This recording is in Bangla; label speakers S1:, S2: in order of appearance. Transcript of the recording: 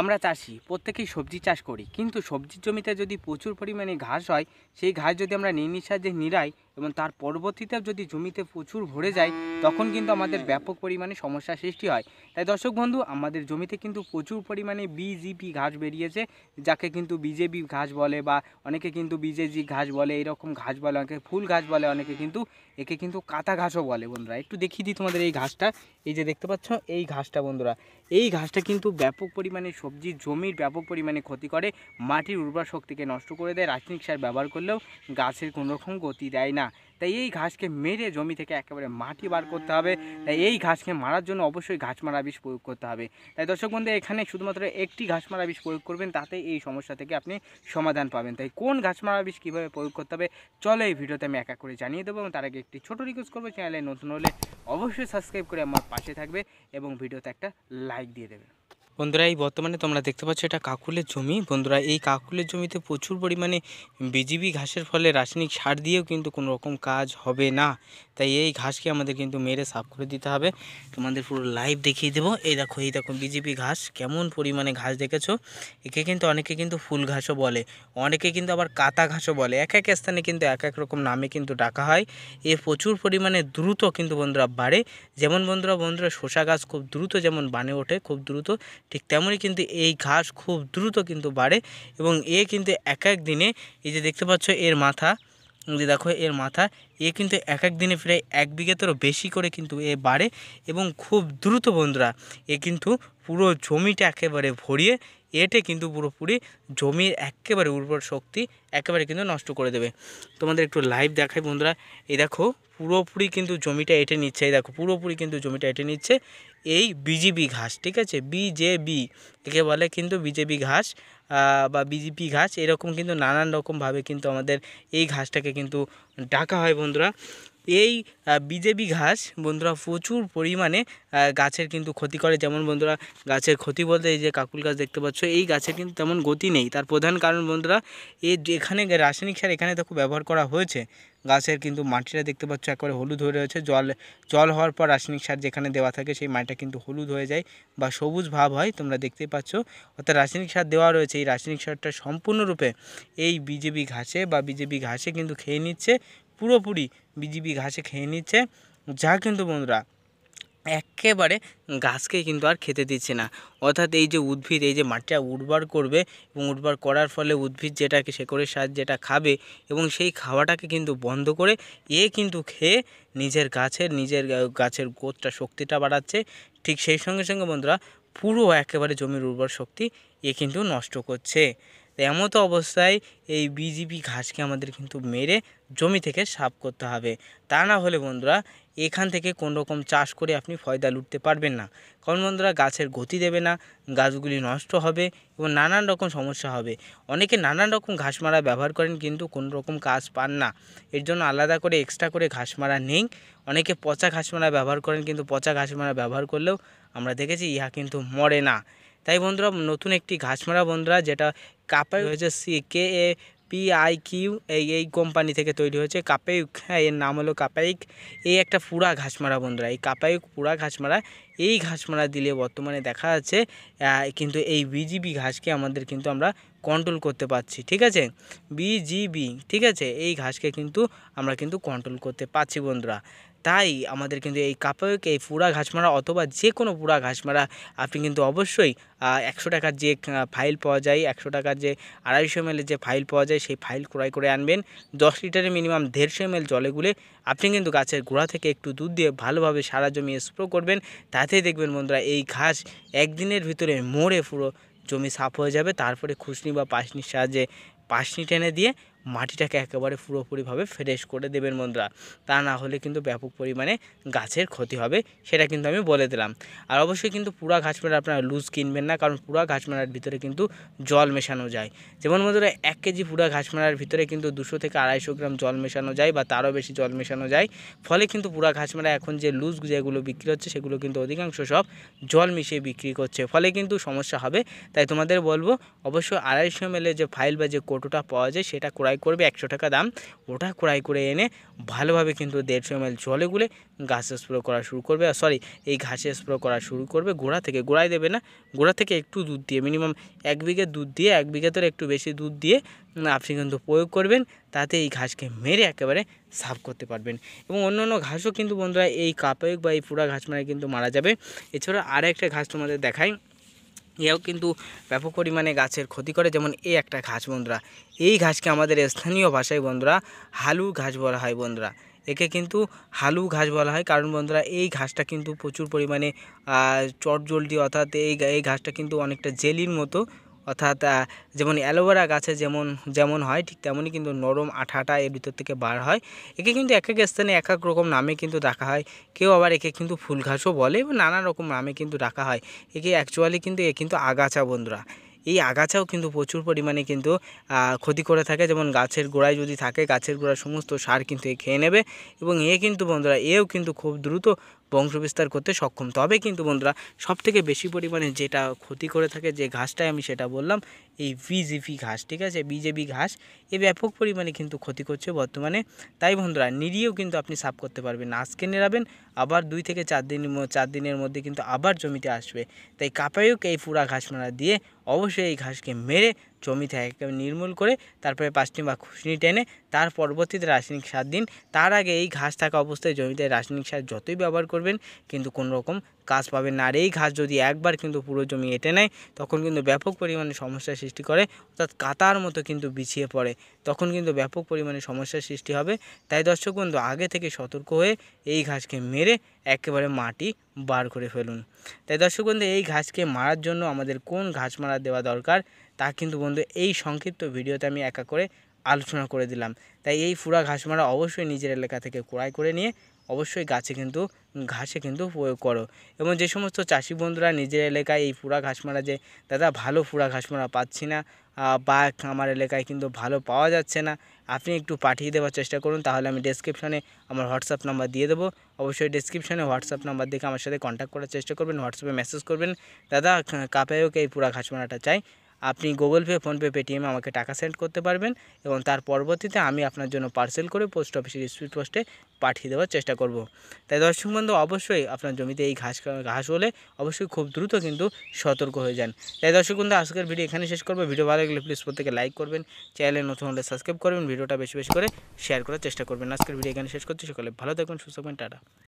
S1: আমরা চাষি প্রত্যেকেই সবজি চাষ করি কিন্তু সবজির জমিতে যদি প্রচুর পরিমাণে ঘাস হয় সেই ঘাস যদি আমরা নির্নির সাহায্যে নিড়াই এবং তার পরবর্তীতে যদি জমিতে প্রচুর ভরে যায় তখন কিন্তু আমাদের ব্যাপক পরিমাণে সমস্যা সৃষ্টি হয় তাই দর্শক বন্ধু আমাদের জমিতে কিন্তু প্রচুর পরিমাণে বিজিপি ঘাস বেরিয়েছে যাকে কিন্তু বিজেপি ঘাস বলে বা অনেকে কিন্তু বিজেজি ঘাস বলে এরকম ঘাস বলে অনেকে ফুল ঘাস বলে অনেকে কিন্তু একে কিন্তু কাতা ঘাসও বলে বন্ধুরা একটু দেখিয়ে দিই তোমাদের এই ঘাসটা এই যে দেখতে পাচ্ছ এই ঘাসটা বন্ধুরা এই ঘাসটা কিন্তু ব্যাপক পরিমাণে সবজি জমির ব্যাপক পরিমাণে ক্ষতি করে মাটির উর্বর শক্তিকে নষ্ট করে দেয় রাসায়নিক সার ব্যবহার করলেও গাছের কোনোরকম গতি দেয় না তাই এই ঘাসকে মেরে জমি থেকে একেবারে মাটি বার করতে হবে তাই এই ঘাসকে মারার জন্য অবশ্যই ঘাস মারা বিষ প্রয়োগ করতে হবে তাই দর্শক বন্ধু এখানে শুধুমাত্র একটি ঘাস মারা বিষ প্রয়োগ করবেন তাতে এই সমস্যা থেকে আপনি সমাধান পাবেন তাই কোন ঘাস মারা বিষ কীভাবে প্রয়োগ করতে হবে চলো এই ভিডিওতে আমি একা করে জানিয়ে দেবো এবং তার আগে একটি ছোটো রিকোয়েস্ট করবো চ্যানেলে নতুন হলে অবশ্যই সাবস্ক্রাইব করে আমার পাশে থাকবে এবং ভিডিওতে একটা লাইক দিয়ে দেবে বন্ধুরা এই বর্তমানে তোমরা দেখতে পাচ্ছ এটা কাকুলের জমি বন্ধুরা এই কাকুলের জমিতে প্রচুর পরিমাণে বিজিবি ঘাসের ফলে রাসায়নিক সার দিয়েও কিন্তু কোনো রকম কাজ হবে না তাই এই ঘাসকে আমাদের কিন্তু মেরে সাফ করে দিতে হবে তোমাদের পুরো লাইভ দেখিয়ে দেবো এই দেখো এই দেখো বিজিবি ঘাস কেমন পরিমাণে ঘাস দেখেছো একে কিন্তু অনেকে কিন্তু ফুল ঘাসও বলে অনেকে কিন্তু আবার কাতা ঘাসও বলে এক এক স্থানে কিন্তু এক এক রকম নামে কিন্তু ডাকা হয় এ প্রচুর পরিমাণে দ্রুত কিন্তু বন্ধুরা বাড়ে যেমন বন্ধুরা বন্ধুরা শশা গাছ খুব দ্রুত যেমন বানে ওঠে খুব দ্রুত ঠিক তেমনই কিন্তু এই ঘাস খুব দ্রুত কিন্তু বাড়ে এবং এ কিন্তু এক এক দিনে এই যে দেখতে পাচ্ছ এর মাথা যে দেখো এর মাথা এ কিন্তু এক এক দিনে প্রায় এক বিঘাতেরও বেশি করে কিন্তু এ বাড়ে এবং খুব দ্রুত বন্ধুরা এ কিন্তু পুরো জমিটা একেবারে ভরিয়ে এটে কিন্তু পুরোপুরি জমির একেবারে উর্বর শক্তি একেবারে কিন্তু নষ্ট করে দেবে তোমাদের একটু লাইভ দেখাই বন্ধুরা এই দেখো পুরোপুরি কিন্তু জমিটা এটে নিচ্ছে এই দেখো পুরোপুরি কিন্তু জমিটা এটে নিচ্ছে এই বিজিবি ঘাস ঠিক আছে বিজেবি একে বলে কিন্তু বিজেপি ঘাস বা বিজেপি ঘাস এরকম কিন্তু নানান রকমভাবে কিন্তু আমাদের এই ঘাসটাকে কিন্তু ডাকা হয় বন্ধুরা এই বিজেপি ঘাস বন্ধুরা প্রচুর পরিমাণে গাছের কিন্তু ক্ষতি করে যেমন বন্ধুরা গাছের ক্ষতি বলতে এই যে কাকুল গাছ দেখতে পাচ্ছ এই গাছের কিন্তু তেমন গতি নেই তার প্রধান কারণ বন্ধুরা এই এখানে রাসায়নিক সার এখানে তো খুব ব্যবহার করা হয়েছে গাছের কিন্তু মাটিটা দেখতে পাচ্ছ একবারে হলুদ হয়ে রয়েছে জল জল হওয়ার পর রাসায়নিক সার যেখানে দেওয়া থাকে সেই মাটিটা কিন্তু হলুদ হয়ে যায় বা সবুজ ভাব হয় তোমরা দেখতেই পাচ্ছ অর্থাৎ রাসায়নিক সার দেওয়া রয়েছে এই রাসায়নিক সারটা সম্পূর্ণরূপে এই বিজেপি ঘাসে বা বিজেপি ঘাসে কিন্তু খেয়ে নিচ্ছে পুরোপুরি বিজিবি ঘাসে খেয়ে নিচ্ছে যা কিন্তু বন্ধুরা একেবারে গাছকে কিন্তু আর খেতে দিচ্ছে না অর্থাৎ এই যে উদ্ভিদ এই যে মাটিটা উর্বর করবে এবং উর্বর করার ফলে উদ্ভিদ যেটাকে শেকড়ের সাহায্যে যেটা খাবে এবং সেই খাওয়াটাকে কিন্তু বন্ধ করে এ কিন্তু খেয়ে নিজের গাছের নিজের গাছের গোতটা শক্তিটা বাড়াচ্ছে ঠিক সেই সঙ্গে সঙ্গে বন্ধুরা পুরো একেবারে জমির উর্বর শক্তি এ কিন্তু নষ্ট করছে তো এমতো অবস্থায় এই বিজিবি ঘাসকে আমাদের কিন্তু মেরে জমি থেকে সাফ করতে হবে তা না হলে বন্ধুরা এখান থেকে কোন রকম চাষ করে আপনি ফয়দা লুটতে পারবেন না কারণ বন্ধুরা গাছের গতি দেবে না গাছগুলি নষ্ট হবে এবং নানান রকম সমস্যা হবে অনেকে নানান রকম ঘাস মারা ব্যবহার করেন কিন্তু কোন রকম কাজ পান না এর জন্য আলাদা করে এক্সট্রা করে ঘাস মারা নেই অনেকে পচা ঘাস মারা ব্যবহার করেন কিন্তু পচা ঘাস মারা ব্যবহার করলেও আমরা দেখেছি ইহা কিন্তু মরে না তাই বন্ধুরা নতুন একটি ঘাস মারা বন্ধুরা যেটা কাপায় হয়েছে সি কে এ পিআইকিউ কিউ এই এই কোম্পানি থেকে তৈরি হয়েছে কাপেউক হ্যাঁ এর নাম হলো কাপাইক এই একটা পুরা ঘাসমারা বন্ধুরা এই কাপাইক পুরা ঘাসমারা এই ঘাসমারা দিলে বর্তমানে দেখা যাচ্ছে কিন্তু এই বিজিবি ঘাসকে আমাদের কিন্তু আমরা কন্ট্রোল করতে পারছি ঠিক আছে বিজিবি ঠিক আছে এই ঘাসকে কিন্তু আমরা কিন্তু কন্ট্রোল করতে পারছি বন্ধুরা তাই আমাদের কিন্তু এই কাপকে এই পুরা ঘাসমারা অথবা যে কোনো পুরা ঘাসমারা আপনি কিন্তু অবশ্যই একশো টাকার যে ফাইল পাওয়া যায় একশো টাকার যে আড়াইশো এমএলের যে ফাইল পাওয়া যায় সেই ফাইল ক্রয় করে আনবেন দশ লিটারের মিনিমাম দেড়শো এমএল জলে গুলে আপনি কিন্তু গাছের গোড়া থেকে একটু দুধ দিয়ে ভালোভাবে সারা জমি স্প্রো করবেন তাতেই দেখবেন বন্ধুরা এই ঘাস একদিনের ভিতরে মরে পুরো জমি সাফ হয়ে যাবে তারপরে খুশনি বা পাশনির সাহায্যে পাশনি টেনে দিয়ে মাটিটাকে একেবারে পুরোপুরিভাবে ফ্রেশ করে দেবেন বন্ধুরা তা না হলে কিন্তু ব্যাপক পরিমাণে গাছের ক্ষতি হবে সেটা কিন্তু আমি বলে দিলাম আর অবশ্যই কিন্তু পুরা ঘাসমেরা আপনারা লুজ কিনবেন না কারণ পুরা মেলার ভিতরে কিন্তু জল মেশানো যায় যেমন বন্ধুরা এক কেজি পুরা মেলার ভিতরে কিন্তু দুশো থেকে আড়াইশো গ্রাম জল মেশানো যায় বা তারও বেশি জল মেশানো যায় ফলে কিন্তু পুরা মেলা এখন যে লুজ যেগুলো বিক্রি হচ্ছে সেগুলো কিন্তু অধিকাংশ সব জল মিশিয়ে বিক্রি করছে ফলে কিন্তু সমস্যা হবে তাই তোমাদের বলবো অবশ্যই আড়াইশো মেলে যে ফাইল বা যে কোটোটা পাওয়া যায় সেটা ক্রয় ক্রয় করবে একশো টাকা দাম ওটা ক্রয় করে এনে ভালোভাবে কিন্তু দেড়শো এম জলে গুলে গাছ স্প্রে করা শুরু করবে সরি এই ঘাসে স্প্রে করা শুরু করবে গোড়া থেকে গোড়ায় দেবে না গোড়া থেকে একটু দুধ দিয়ে মিনিমাম এক বিঘে দুধ দিয়ে এক বিঘে তোর একটু বেশি দুধ দিয়ে আপনি কিন্তু প্রয়োগ করবেন তাতে এই ঘাসকে মেরে একেবারে সাফ করতে পারবেন এবং অন্য অন্য ঘাসও কিন্তু বন্ধুরা এই কাপে বা এই পুরা ঘাস মারা কিন্তু মারা যাবে এছাড়া আর একটা ঘাস তোমাদের দেখায় এও কিন্তু ব্যাপক পরিমাণে গাছের ক্ষতি করে যেমন এই একটা ঘাস বন্ধুরা এই ঘাসকে আমাদের স্থানীয় ভাষায় বন্ধুরা হালু ঘাস বলা হয় বন্ধুরা একে কিন্তু হালু ঘাস বলা হয় কারণ বন্ধুরা এই ঘাসটা কিন্তু প্রচুর পরিমাণে চটজলদি অর্থাৎ এই এই ঘাসটা কিন্তু অনেকটা জেলির মতো অর্থাৎ যেমন অ্যালোভেরা গাছে যেমন যেমন হয় ঠিক তেমনই কিন্তু নরম আঠাটা এর ভিতর থেকে বার হয় একে কিন্তু এক এক স্থানে এক এক রকম নামে কিন্তু ডাকা হয় কেউ আবার একে কিন্তু ফুল ঘাসও বলে এবং নানা রকম নামে কিন্তু ডাকা হয় একে অ্যাকচুয়ালি কিন্তু এ কিন্তু আগাছা বন্ধুরা এই আগাছাও কিন্তু প্রচুর পরিমাণে কিন্তু ক্ষতি করে থাকে যেমন গাছের গোড়ায় যদি থাকে গাছের গোড়ার সমস্ত সার কিন্তু এ খেয়ে নেবে এবং এ কিন্তু বন্ধুরা এও কিন্তু খুব দ্রুত বংশবিস্তার করতে সক্ষম তবে কিন্তু বন্ধুরা সবথেকে বেশি পরিমাণে যেটা ক্ষতি করে থাকে যে ঘাসটাই আমি সেটা বললাম এই বিজেপি ঘাস ঠিক আছে বিজেপি ঘাস এ ব্যাপক পরিমাণে কিন্তু ক্ষতি করছে বর্তমানে তাই বন্ধুরা নিরিয়েও কিন্তু আপনি সাফ করতে পারবেন আজকে নেড়াবেন আবার দুই থেকে চার দিন চার দিনের মধ্যে কিন্তু আবার জমিতে আসবে তাই কাপায়ুক এই পুরা ঘাস মারা দিয়ে অবশ্যই এই ঘাসকে মেরে জমি থেকে নির্মূল করে তারপরে পাঁচটি বা খুশনি টেনে তার পরবর্তীতে রাসায়নিক সার দিন তার আগে এই ঘাস থাকা অবস্থায় জমিতে রাসায়নিক সার যতই ব্যবহার করবেন কিন্তু কোনো রকম গাছ পাবেন না আর এই ঘাস যদি একবার কিন্তু পুরো জমি এঁটে নেয় তখন কিন্তু ব্যাপক পরিমাণে সমস্যার সৃষ্টি করে অর্থাৎ কাতার মতো কিন্তু বিছিয়ে পড়ে তখন কিন্তু ব্যাপক পরিমাণে সমস্যার সৃষ্টি হবে তাই দর্শক বন্ধু আগে থেকে সতর্ক হয়ে এই ঘাসকে মেরে একেবারে মাটি বার করে ফেলুন তাই দর্শক বন্ধু এই ঘাসকে মারার জন্য আমাদের কোন ঘাস মারা দেওয়া দরকার তা কিন্তু বন্ধু এই সংক্ষিপ্ত ভিডিওতে আমি একা করে আলোচনা করে দিলাম তাই এই ফুরা ঘাস মারা অবশ্যই নিজের এলাকা থেকে ক্রয় করে নিয়ে অবশ্যই গাছে কিন্তু ঘাসে কিন্তু প্রয়োগ করো এবং যে সমস্ত চাষি বন্ধুরা নিজের এলাকায় এই পুরা ঘাস মারা যে দাদা ভালো পুরা ঘাস মারা পাচ্ছি না বা আমার এলাকায় কিন্তু ভালো পাওয়া যাচ্ছে না আপনি একটু পাঠিয়ে দেওয়ার চেষ্টা করুন তাহলে আমি ডেসক্রিপশানে আমার হোয়াটসঅ্যাপ নাম্বার দিয়ে দেবো অবশ্যই ডেসক্রিপশানে হোয়াটসঅ্যাপ নাম্বার দেখে আমার সাথে কন্ট্যাক্ট করার চেষ্টা করবেন হোয়াটসঅ্যাপে মেসেজ করবেন দাদা কাপেও এই পুরা ঘাস মারাটা চাই আপনি গুগল পে ফোনপে পেটিএমে আমাকে টাকা সেন্ড করতে পারবেন এবং তার পরবর্তীতে আমি আপনার জন্য পার্সেল করে পোস্ট অফিসের স্পিড পোস্টে পাঠিয়ে দেওয়ার চেষ্টা করব। তাই দর্শক বন্ধু অবশ্যই আপনার জমিতে এই ঘাস ঘাস হলে অবশ্যই খুব দ্রুত কিন্তু সতর্ক হয়ে যান তাই দর্শক বন্ধু আজকের ভিডিও এখানে শেষ করবো ভিডিও ভালো লাগলে প্লিজ প্রত্যেকে লাইক করবেন চ্যানেলে নতুন হলে সাবস্ক্রাইব করবেন ভিডিওটা বেশি বেশি করে শেয়ার করার চেষ্টা করবেন আজকের ভিডিও এখানে শেষ করছি সকলে ভালো থাকবেন সুস্থ থাকবেন টাটা